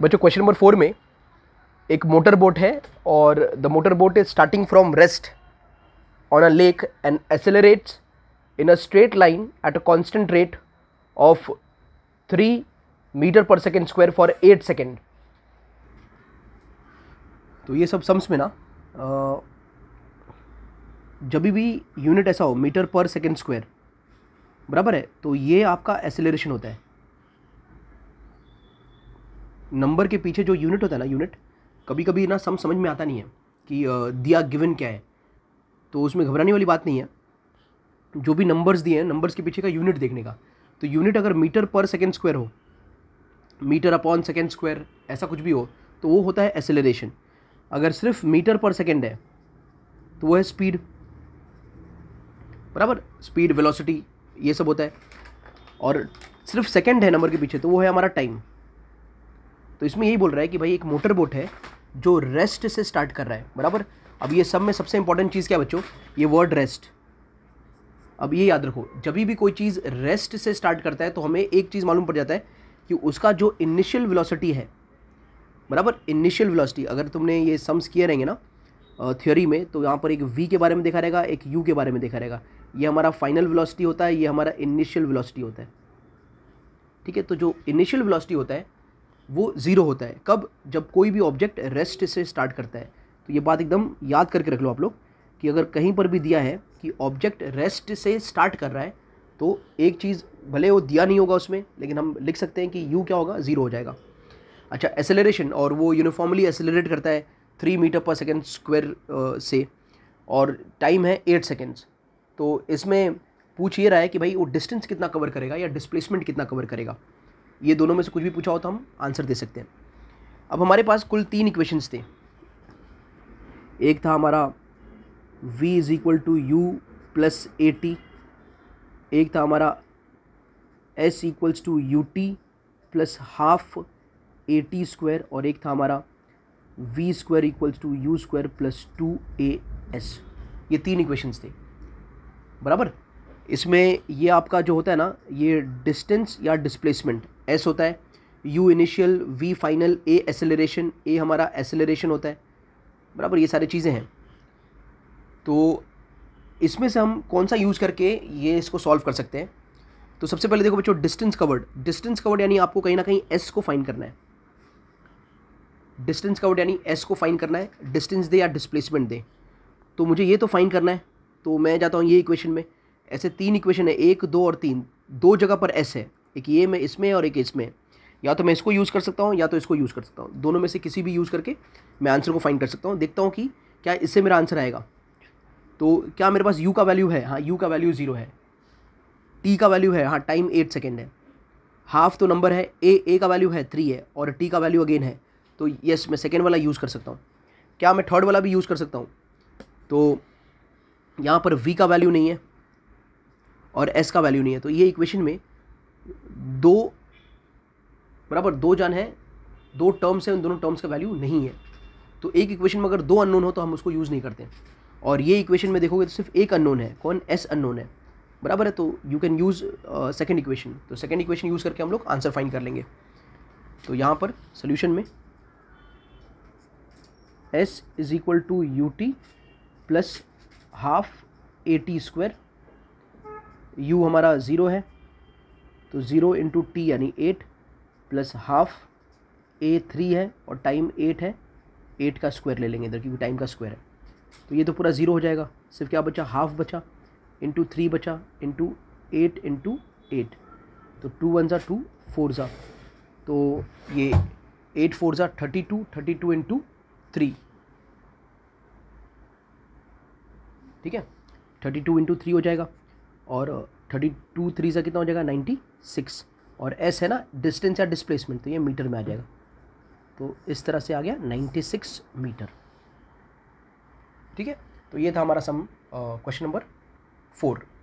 बच्चों question number four में एक मोटर बोट है और the motor boat is starting from rest on a lake and accelerates in a straight line at a constant rate of three metre per second square for eight second तो ये सब sums में ना जब भी unit ऐसा हो metre per second square बराबर है तो ये आपका एसेलरेशन होता है नंबर के पीछे जो यूनिट होता है ना यूनिट कभी कभी ना सम समझ में आता नहीं है कि दिया गिवन क्या है तो उसमें घबराने वाली बात नहीं है जो भी नंबर्स दिए हैं नंबर्स के पीछे का यूनिट देखने का तो यूनिट अगर मीटर पर सेकेंड स्क्वायर हो मीटर अपॉन सेकेंड स्क्वायर ऐसा कुछ भी हो तो वो होता है एसेलरेशन अगर सिर्फ मीटर पर सेकेंड है तो वो है स्पीड बराबर स्पीड वेलोसिटी ये सब होता है और सिर्फ सेकेंड है नंबर के पीछे तो वो है हमारा टाइम तो इसमें यही बोल रहा है कि भाई एक मोटर बोट है जो रेस्ट से स्टार्ट कर रहा है बराबर अब ये सब में सबसे इंपॉर्टेंट चीज़ क्या बच्चों ये वर्ड रेस्ट अब ये याद रखो जब भी कोई चीज़ रेस्ट से स्टार्ट करता है तो हमें एक चीज़ मालूम पड़ जाता है कि उसका जो इनिशियल वेलोसिटी है बराबर इनिशियल वेलोसिटी अगर तुमने ये सम्स किए रहेंगे ना थ्योरी में तो यहाँ पर एक वी के बारे में देखा रहेगा एक यू के बारे में देखा रहेगा ये हमारा फाइनल वेलोसिटी होता है ये हमारा इनिशियल वेलोसिटी होता है ठीक है तो जो इनिशियल वेलोसिटी होता है वो ज़ीरो होता है कब जब कोई भी ऑब्जेक्ट रेस्ट से स्टार्ट करता है तो ये बात एकदम याद करके रख लो आप लोग कि अगर कहीं पर भी दिया है कि ऑब्जेक्ट रेस्ट से स्टार्ट कर रहा है तो एक चीज़ भले वो दिया नहीं होगा उसमें लेकिन हम लिख सकते हैं कि यू क्या होगा ज़ीरो हो जाएगा अच्छा एसेलरेशन और वो यूनिफॉर्मली एसेलरेट करता है three metre per second square से और टाइम है एट सेकेंड्स तो इसमें पूछ ये रहा है कि भाई वो डिस्टेंस कितना कवर करेगा या डिस्प्लेसमेंट कितना कवर करेगा ये दोनों में से कुछ भी पूछा हो तो हम आंसर दे सकते हैं अब हमारे पास कुल तीन इक्वेशंस थे एक था हमारा v is equal to u plus a t एक था हमारा s equals to u t plus half a t square और एक था हमारा v square equals to u square plus two a s ये तीन इक्वेशंस थे बराबर इसमें ये आपका जो होता है ना ये डिस्टेंस या डिस्प्लेसमेंट एस होता है u initial v final a acceleration a हमारा एसेलरेशन होता है बराबर ये सारी चीज़ें हैं तो इसमें से हम कौन सा यूज़ करके ये इसको सॉल्व कर सकते हैं तो सबसे पहले देखो बच्चों डिस्टेंस कवर्ड डिस्टेंस कवर्ड यानी आपको कहीं ना कहीं एस को फाइन करना है डिस्टेंस कवर्ड यानी एस को फाइन करना है डिस्टेंस दे या डिस्प्लेसमेंट दे तो मुझे ये तो फाइन करना है तो मैं जाता हूँ ये इक्वेशन में ऐसे तीन इक्वेशन है एक दो और तीन दो जगह पर एस है एक ये में इसमें और एक इसमें या तो मैं इसको यूज़ कर सकता हूँ या तो इसको यूज़ कर सकता हूँ दोनों में से किसी भी यूज़ करके मैं आंसर को फाइंड कर सकता हूँ देखता हूँ कि क्या इससे मेरा आंसर आएगा तो क्या मेरे पास यू का वैल्यू है हाँ यू का वैल्यू ज़ीरो है टी का वैल्यू है हाँ टाइम एट सेकेंड है हाफ तो नंबर है ए ए का वैल्यू है थ्री है और टी का वैल्यू अगेन है तो यस मैं सेकेंड वाला यूज़ कर सकता हूँ क्या मैं थर्ड वाला भी यूज़ कर सकता हूँ तो यहाँ पर वी का वैल्यू नहीं है और एस का वैल्यू नहीं है तो ये इक्वेशन में दो बराबर दो जान है दो टर्म्स हैं उन दोनों टर्म्स का वैल्यू नहीं है तो एक इक्वेशन में अगर दो अननोन हो तो हम उसको यूज़ नहीं करते और ये इक्वेशन में देखोगे तो सिर्फ एक अननोन है कौन एस अननोन है बराबर है तो you can use second equation तो सेकेंड इक्वेशन यूज़ करके हम लोग आंसर फाइन कर लेंगे तो यहाँ पर सोल्यूशन में s is equal to u t plus half a t square u हमारा ज़ीरो है तो ज़ीरो इंटू टी यानी eight plus half a three है और टाइम एट है एट का स्क्वायर ले लेंगे इधर क्योंकि टाइम का स्क्वायर है तो ये तो पूरा ज़ीरो हो जाएगा सिर्फ क्या बचा हाफ बचा इंटू थ्री बचा इंटू एट इंटू एट तो टू वन ज़ा टू फोर ज़ा तो ये एट फोर ज़ा thirty two thirty two into three ठीक है थर्टी टू इंटू थ्री हो जाएगा और थर्टी टू थ्री सा कितना हो जाएगा नाइन्टी सिक्स और एस है ना डिस्टेंस या डिस्प्लेसमेंट तो ये मीटर में आ जाएगा तो इस तरह से आ गया नाइन्टी सिक्स मीटर ठीक है तो ये था हमारा सम क्वेश्चन नंबर फोर